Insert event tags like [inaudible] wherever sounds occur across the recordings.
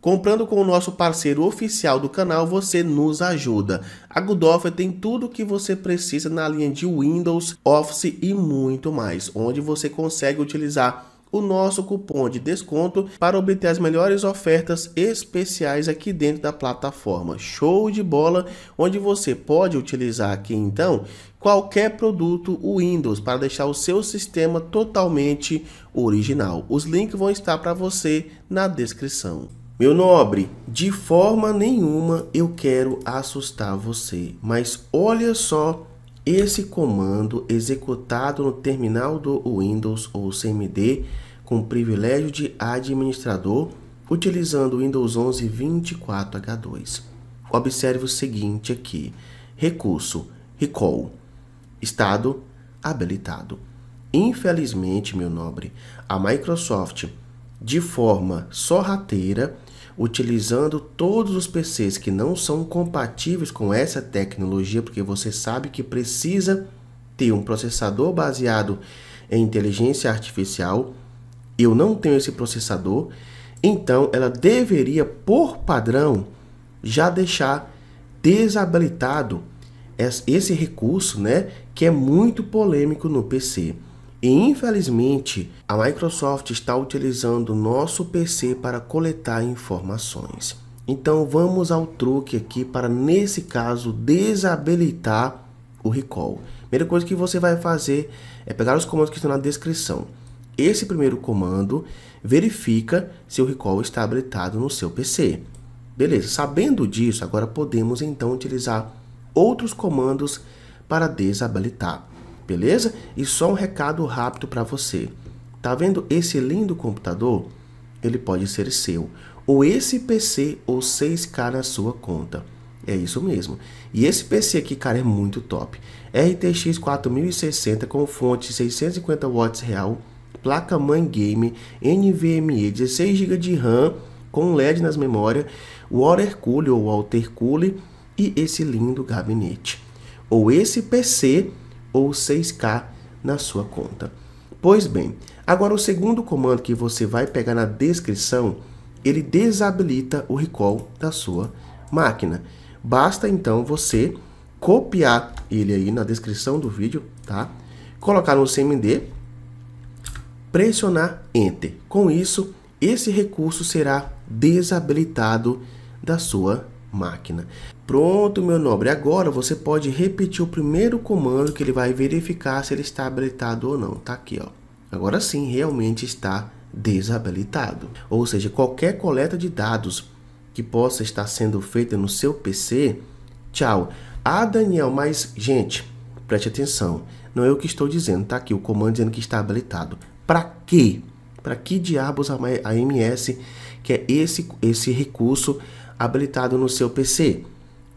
Comprando com o nosso parceiro oficial do canal, você nos ajuda. A Goodoffer tem tudo o que você precisa na linha de Windows, Office e muito mais, onde você consegue utilizar o nosso cupom de desconto para obter as melhores ofertas especiais aqui dentro da plataforma. Show de bola, onde você pode utilizar aqui então qualquer produto Windows para deixar o seu sistema totalmente original. Os links vão estar para você na descrição. Meu nobre, de forma nenhuma eu quero assustar você, mas olha só esse comando executado no terminal do Windows ou CMD com privilégio de administrador utilizando o Windows 11 24H2. Observe o seguinte aqui, recurso, recall, estado habilitado. Infelizmente, meu nobre, a Microsoft, de forma sorrateira, utilizando todos os PCs que não são compatíveis com essa tecnologia, porque você sabe que precisa ter um processador baseado em inteligência artificial. Eu não tenho esse processador, então ela deveria, por padrão, já deixar desabilitado esse recurso, né, que é muito polêmico no PC. E infelizmente, a Microsoft está utilizando nosso PC para coletar informações. Então vamos ao truque aqui para nesse caso desabilitar o recall. Primeira coisa que você vai fazer é pegar os comandos que estão na descrição. Esse primeiro comando verifica se o recall está habilitado no seu PC. Beleza, sabendo disso, agora podemos então utilizar outros comandos para desabilitar beleza? E só um recado rápido para você. Tá vendo esse lindo computador? Ele pode ser seu, ou esse PC ou 6K na sua conta. É isso mesmo. E esse PC aqui, cara, é muito top. RTX 4060 com fonte 650 watts real, placa mãe game, NVMe, 16 GB de RAM, com LED nas memórias, water cooler ou alter cooler e esse lindo gabinete. Ou esse PC ou 6K na sua conta. Pois bem, agora o segundo comando que você vai pegar na descrição, ele desabilita o recall da sua máquina. Basta então você copiar ele aí na descrição do vídeo, tá? Colocar no CMD, pressionar Enter. Com isso, esse recurso será desabilitado da sua máquina. Pronto, meu nobre. Agora você pode repetir o primeiro comando que ele vai verificar se ele está habilitado ou não. Tá aqui, ó. Agora sim, realmente está desabilitado. Ou seja, qualquer coleta de dados que possa estar sendo feita no seu PC, tchau. Ah, Daniel, mas gente, preste atenção. Não é eu que estou dizendo, tá aqui o comando dizendo que está habilitado. Para quê? Para que diabos a AMS quer esse esse recurso habilitado no seu PC.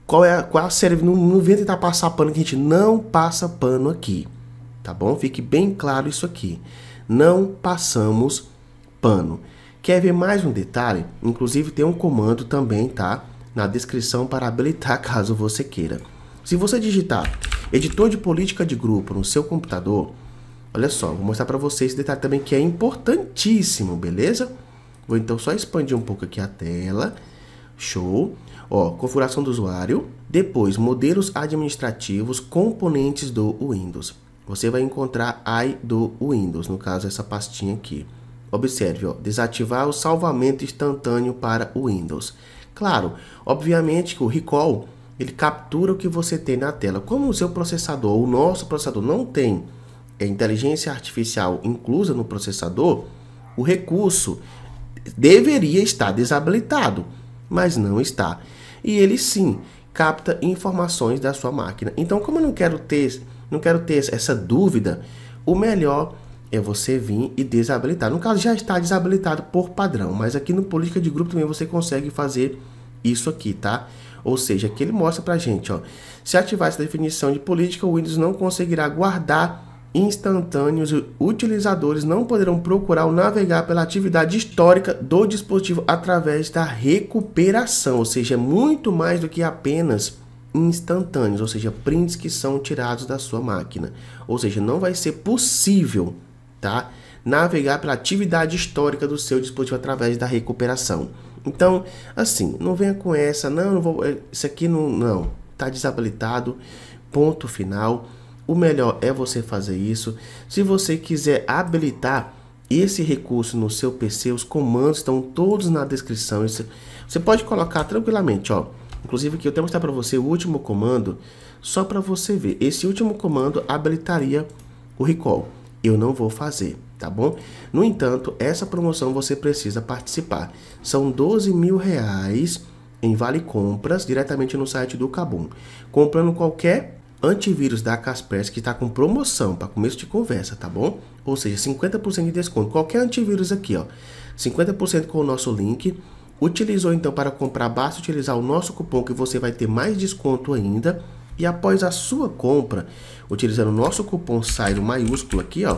Qual é a, qual é a série? Não, não vem tentar tá passar pano que a gente não passa pano aqui, tá bom? Fique bem claro isso aqui. Não passamos pano. Quer ver mais um detalhe? Inclusive tem um comando também, tá? Na descrição para habilitar [laughs] caso você queira. Se você digitar editor de política de grupo no seu computador, olha só, vou mostrar para vocês esse detalhe também que é importantíssimo, beleza? Vou então só expandir um pouco aqui a tela Show. Ó, configuração do usuário. Depois, modelos administrativos, componentes do Windows. Você vai encontrar AI do Windows, no caso essa pastinha aqui. Observe, ó, desativar o salvamento instantâneo para o Windows. Claro, obviamente que o recall ele captura o que você tem na tela. Como o seu processador, o nosso processador, não tem inteligência artificial inclusa no processador, o recurso deveria estar desabilitado mas não está. E ele sim capta informações da sua máquina. Então, como eu não quero ter, não quero ter essa dúvida, o melhor é você vir e desabilitar. No caso, já está desabilitado por padrão, mas aqui no política de grupo também você consegue fazer isso aqui, tá? Ou seja, que ele mostra pra gente, ó. Se ativar essa definição de política, o Windows não conseguirá guardar instantâneos utilizadores não poderão procurar ou navegar pela atividade histórica do dispositivo através da recuperação, ou seja, é muito mais do que apenas instantâneos, ou seja, prints que são tirados da sua máquina. Ou seja, não vai ser possível, tá? Navegar pela atividade histórica do seu dispositivo através da recuperação. Então, assim, não venha com essa, não, não vou, eh, isso aqui não, não, tá desabilitado. Ponto final o melhor é você fazer isso. Se você quiser habilitar esse recurso no seu PC, os comandos estão todos na descrição. Você pode colocar tranquilamente, ó. Inclusive aqui eu tenho mostrar para você o último comando, só para você ver. Esse último comando habilitaria o recall. Eu não vou fazer, tá bom? No entanto, essa promoção você precisa participar. São 12 mil reais em vale compras diretamente no site do Cabum. Comprando qualquer antivírus da Kaspersky está com promoção para começo de conversa, tá bom? Ou seja, 50% de desconto. Qualquer antivírus aqui, ó, 50% com o nosso link. Utilizou então para comprar, basta utilizar o nosso cupom que você vai ter mais desconto ainda. E após a sua compra, utilizando o nosso cupom SAIRO maiúsculo aqui, ó,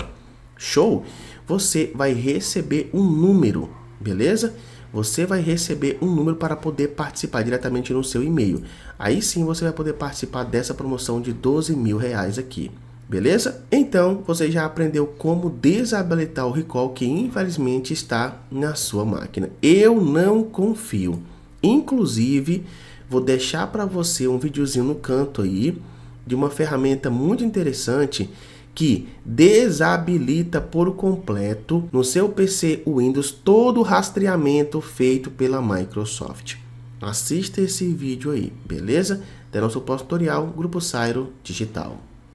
show, você vai receber um número, beleza? você vai receber um número para poder participar diretamente no seu e-mail. Aí sim você vai poder participar dessa promoção de 12 mil reais aqui. Beleza? Então você já aprendeu como desabilitar o recall que infelizmente está na sua máquina. Eu não confio. Inclusive, vou deixar para você um videozinho no canto aí de uma ferramenta muito interessante que desabilita por completo no seu PC Windows todo o rastreamento feito pela Microsoft. Assista esse vídeo aí, beleza? Até nosso próximo tutorial, Grupo Sairo Digital.